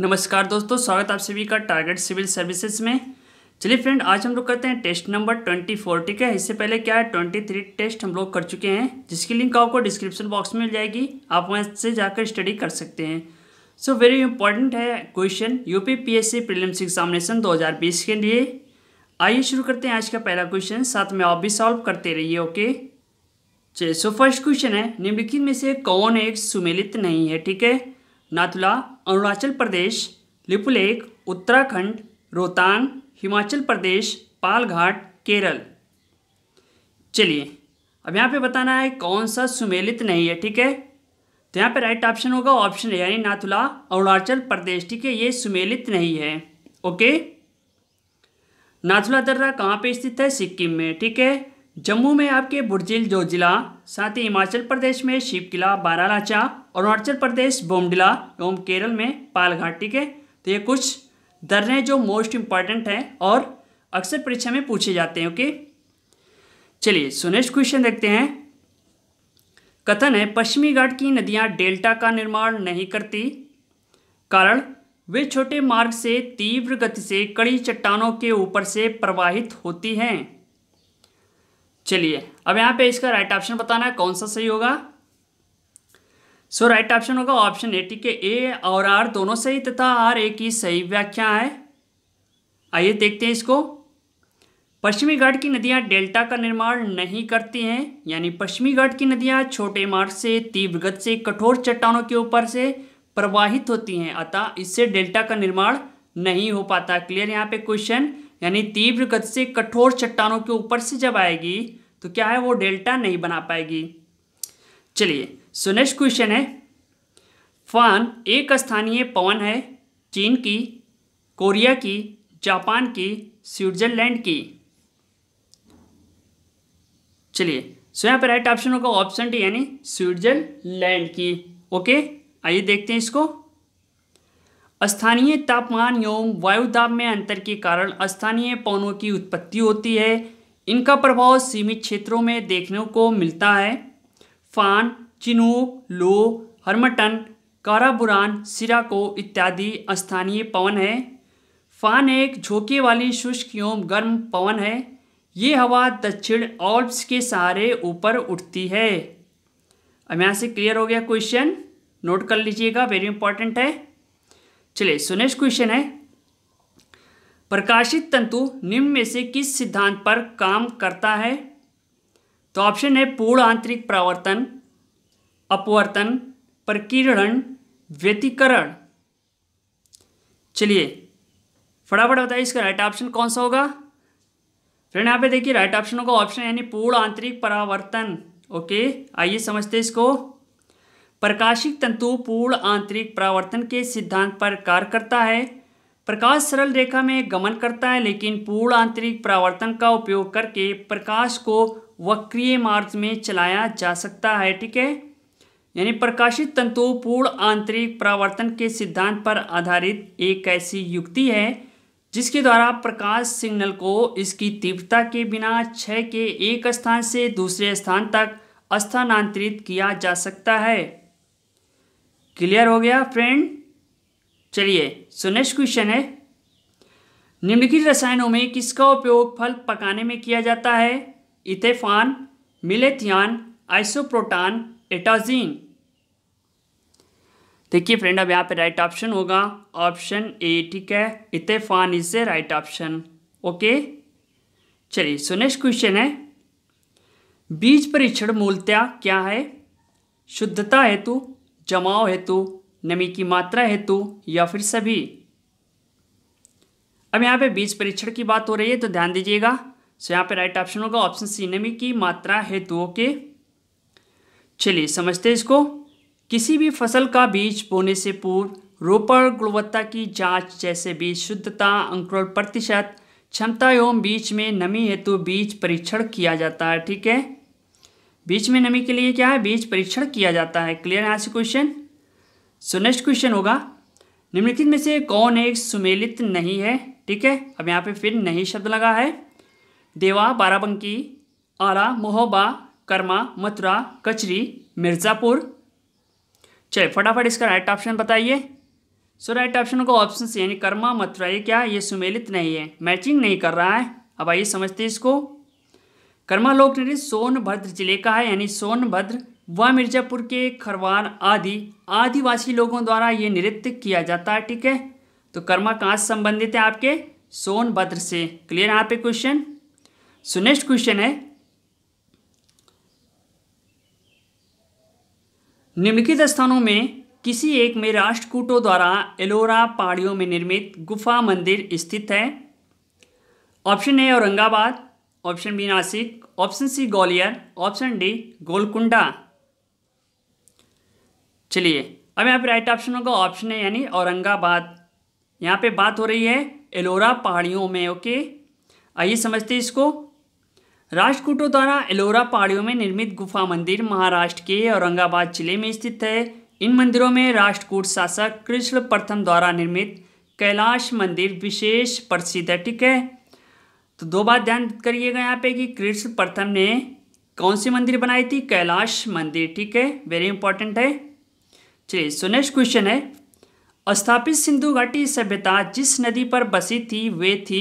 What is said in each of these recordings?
नमस्कार दोस्तों स्वागत आप सभी का टारगेट सिविल सर्विसेज में चलिए फ्रेंड आज हम लोग करते हैं टेस्ट नंबर ट्वेंटी फोर ठीक है इससे पहले क्या है ट्वेंटी थ्री टेस्ट हम लोग कर चुके हैं जिसकी लिंक आपको डिस्क्रिप्शन बॉक्स में मिल जाएगी आप वहाँ से जाकर स्टडी कर सकते हैं सो वेरी इंपॉर्टेंट है question S C prelims examination बीस के लिए आइए शुरू करते हैं आज का पहला क्वेश्चन साथ में आप भी सॉल्व करते रहिए ओके चलिए सो फर्स्ट क्वेश्चन है निम्नलिखित में से कौन एक सुमेलित नहीं है ठीक है नाथुला अरुणाचल प्रदेश लिपुलेख उत्तराखंड रोहतांग हिमाचल प्रदेश पालघाट केरल चलिए अब यहाँ पे बताना है कौन सा सुमेलित नहीं है ठीक है तो यहाँ पे राइट ऑप्शन होगा ऑप्शन यानी नाथुला अरुणाचल प्रदेश ठीक है ये सुमेलित नहीं है ओके नाथुला दर्रा कहाँ पे स्थित है सिक्किम में ठीक है जम्मू में आपके जो जिला साथ ही हिमाचल प्रदेश में शिव किला बारालाचा अरुणाचल प्रदेश बोमडिला एवं केरल में पालघाट ठीक है तो ये कुछ दर हैं जो मोस्ट इम्पॉर्टेंट हैं और अक्सर परीक्षा में पूछे जाते हैं ओके चलिए सो नेक्स्ट क्वेश्चन देखते हैं कथन है पश्चिमी घाट की नदियां डेल्टा का निर्माण नहीं करती कारण वे छोटे मार्ग से तीव्र गति से कड़ी चट्टानों के ऊपर से प्रवाहित होती हैं चलिए अब यहाँ पे इसका राइट ऑप्शन बताना है कौन सा सही होगा सो राइट ऑप्शन होगा ऑप्शन ए ठीक है ए और आर दोनों सही तथा आर ए की सही व्याख्या है आइए देखते हैं इसको पश्चिमी घाट की नदियां डेल्टा का निर्माण नहीं करती हैं यानी पश्चिमी घाट की नदियां छोटे मार्ग से तीव्र गत से कठोर चट्टानों के ऊपर से प्रवाहित होती हैं अतः इससे डेल्टा का निर्माण नहीं हो पाता क्लियर यहाँ पे क्वेश्चन यानी तीव्र गत से कठोर चट्टानों के ऊपर से जब आएगी तो क्या है वो डेल्टा नहीं बना पाएगी चलिए सो नेक्स्ट क्वेश्चन है फान एक स्थानीय पवन है चीन की कोरिया की जापान की स्विट्जरलैंड की चलिए सो यहाँ पर राइट ऑप्शन होगा ऑप्शन डी यानी स्विट्जरलैंड की ओके आइए देखते हैं इसको स्थानीय तापमान एवं वायुदाब में अंतर के कारण स्थानीय पवनों की उत्पत्ति होती है इनका प्रभाव सीमित क्षेत्रों में देखने को मिलता है फान चिनूक लो हरमटन काराबुरान सिराको इत्यादि स्थानीय पवन है फान एक झोंके वाली शुष्क एवं गर्म पवन है ये हवा दक्षिण ऑल्प्स के सहारे ऊपर उठती है अब यहाँ से क्लियर हो गया क्वेश्चन नोट कर लीजिएगा वेरी इंपॉर्टेंट है चलिए सुनेश क्वेश्चन है प्रकाशित तंतु निम्न में से किस सिद्धांत पर काम करता है तो ऑप्शन है पूर्ण आंतरिक प्रावर्तन अपवर्तन प्रकीर्णन व्यतिकरण चलिए फटाफट बताइए इसका राइट ऑप्शन कौन सा होगा फ्रेंड यहाँ पे देखिए राइट ऑप्शन होगा ऑप्शन यानी पूर्ण आंतरिक परावर्तन ओके आइए समझते इसको प्रकाशिक तंतु पूर्ण आंतरिक परावर्तन के सिद्धांत पर कार्य करता है प्रकाश सरल रेखा में गमन करता है लेकिन पूर्ण आंतरिक परावर्तन का उपयोग करके प्रकाश को वक्रीय मार्ग में चलाया जा सकता है ठीक है यानी प्रकाशित तंतु पूर्ण आंतरिक प्रावर्तन के सिद्धांत पर आधारित एक ऐसी युक्ति है जिसके द्वारा प्रकाश सिग्नल को इसकी तीव्रता के बिना छः के एक स्थान से दूसरे स्थान तक स्थानांतरित किया जा सकता है क्लियर हो गया फ्रेंड चलिए सो नेक्स्ट क्वेश्चन है निम्नलिखित रसायनों में किसका उपयोग फल पकाने में किया जाता है इथेफान मिलेथियान आइसोप्रोटान एटाजीन देखिए फ्रेंड अब यहाँ पे राइट ऑप्शन होगा ऑप्शन ए ठीक है इथेफान is a right option okay चलिए सो नेक्स्ट क्वेश्चन है बीज परीक्षण मूलतया क्या है शुद्धता हेतु जमाव हेतु नमी की मात्रा हेतु या फिर सभी अब यहाँ पे बीज परीक्षण की बात हो रही है तो ध्यान दीजिएगा सो यहाँ पे राइट ऑप्शन होगा ऑप्शन सी नमी की मात्रा हेतुओं के चलिए समझते हैं इसको किसी भी फसल का बीज बोने से पूर्व रोपण गुणवत्ता की जांच जैसे बीज शुद्धता अंकुरण प्रतिशत क्षमता एवं बीज में नमी हेतु बीज परीक्षण किया जाता है ठीक है बीज में नमी के लिए क्या है बीज परीक्षण किया जाता है क्लियर है ऐसे क्वेश्चन सो नेक्स्ट क्वेश्चन होगा निम्नलिखित में से कौन एक सुमेलित नहीं है ठीक है अब यहाँ पे फिर नहीं शब्द लगा है देवा बाराबंकी आला मोहबा कर्मा मथुरा कचरी मिर्ज़ापुर चलिए फटाफट इसका राइट ऑप्शन बताइए सो राइट ऑप्शन को ऑप्शन यानी कर्मा मथुरा ये क्या ये सुमेलित नहीं है मैचिंग नहीं कर रहा है अब आइए समझते हैं इसको कर्मा लोक नृत्य सोनभद्र जिले का है यानी सोनभद्र व मिर्जापुर के खरवार आदि आदिवासी लोगों द्वारा ये नृत्य किया जाता है ठीक है तो कर्मा कहाँ से संबंधित है आपके सोनभद्र से क्लियर यहाँ पे क्वेश्चन सो नेक्स्ट क्वेश्चन है निम्नलिखित स्थानों में किसी एक में राष्ट्रकूटों द्वारा एलोरा पहाड़ियों में निर्मित गुफा मंदिर स्थित है option A Aurangabad option B Nashik option C Gwalior option D Golconda चलिए अब यहाँ पे राइट ऑप्शन होगा ऑप्शन है यानी औरंगाबाद यहाँ पे बात हो रही है एलोरा पहाड़ियों में ओके okay? आइए समझते इसको राजकूटों द्वारा एलोरा पहाड़ियों में निर्मित गुफा मंदिर महाराष्ट्र के औरंगाबाद जिले में स्थित है इन मंदिरों में राष्ट्रकूट शासक कृष्ण प्रथम द्वारा निर्मित कैलाश मंदिर विशेष प्रसिद्ध है ठीक है तो दो बात ध्यान करिएगा यहाँ पे कि कृष्ण प्रथम ने कौन सी मंदिर बनाई थी कैलाश मंदिर ठीक है वेरी इंपॉर्टेंट है चलिए सो नेक्स्ट क्वेश्चन है स्थापित सिंधु घाटी सभ्यता जिस नदी पर बसी थी वे थी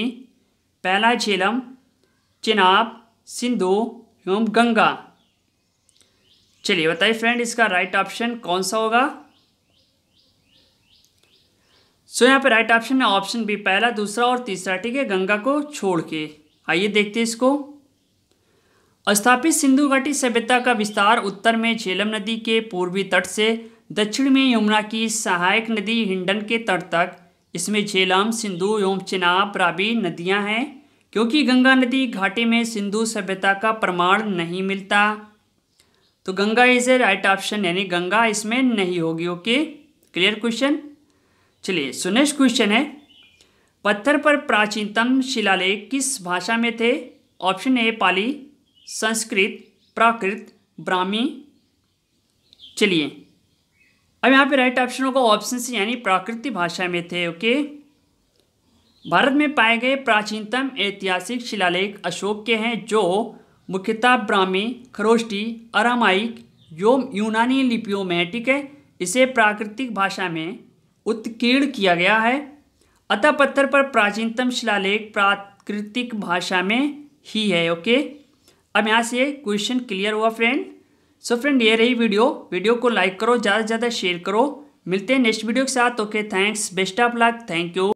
पहला झेलम चिनाब सिंधु एवं गंगा चलिए बताइए फ्रेंड इसका राइट ऑप्शन कौन सा होगा सो यहाँ पे राइट ऑप्शन है ऑप्शन बी पहला दूसरा और तीसरा ठीक है गंगा को छोड़ के आइए देखते हैं इसको स्थापित सिंधु घाटी सभ्यता का विस्तार उत्तर में झेलम नदी के पूर्वी तट से दक्षिण में यमुना की सहायक नदी हिंडन के तट तक इसमें झेलम सिंधु एवं चिनाब राबी नदियां हैं क्योंकि गंगा नदी घाटी में सिंधु सभ्यता का प्रमाण नहीं मिलता तो Ganga is a right option यानी गंगा इसमें नहीं होगी ओके क्लियर क्वेश्चन चलिए सुनेक्स्ट क्वेश्चन है पत्थर पर प्राचीनतम शिलालेख किस भाषा में थे ऑप्शन ए पाली संस्कृत प्राकृत ब्राह्मी चलिए अब यहाँ पे राइट ऑप्शन होगा ऑप्शन सी यानी प्राकृतिक भाषा में थे ओके okay? भारत में पाए गए प्राचीनतम ऐतिहासिक शिलालेख अशोक के हैं जो मुख्यतः ब्राह्मी खरोष्टी अरामाइक योम यूनानी लिपियों में ठीक है इसे प्राकृतिक भाषा में उत्कीर्ण किया गया है अतः पत्थर पर प्राचीनतम शिलालेख प्राकृतिक भाषा में ही है ओके अब यहाँ से क्वेश्चन क्लियर हुआ फ्रेंड सो फ्रेंड ये रही वीडियो वीडियो को लाइक करो ज़्यादा से ज़्यादा शेयर करो मिलते हैं नेक्स्ट वीडियो के साथ okay thanks best of luck thank you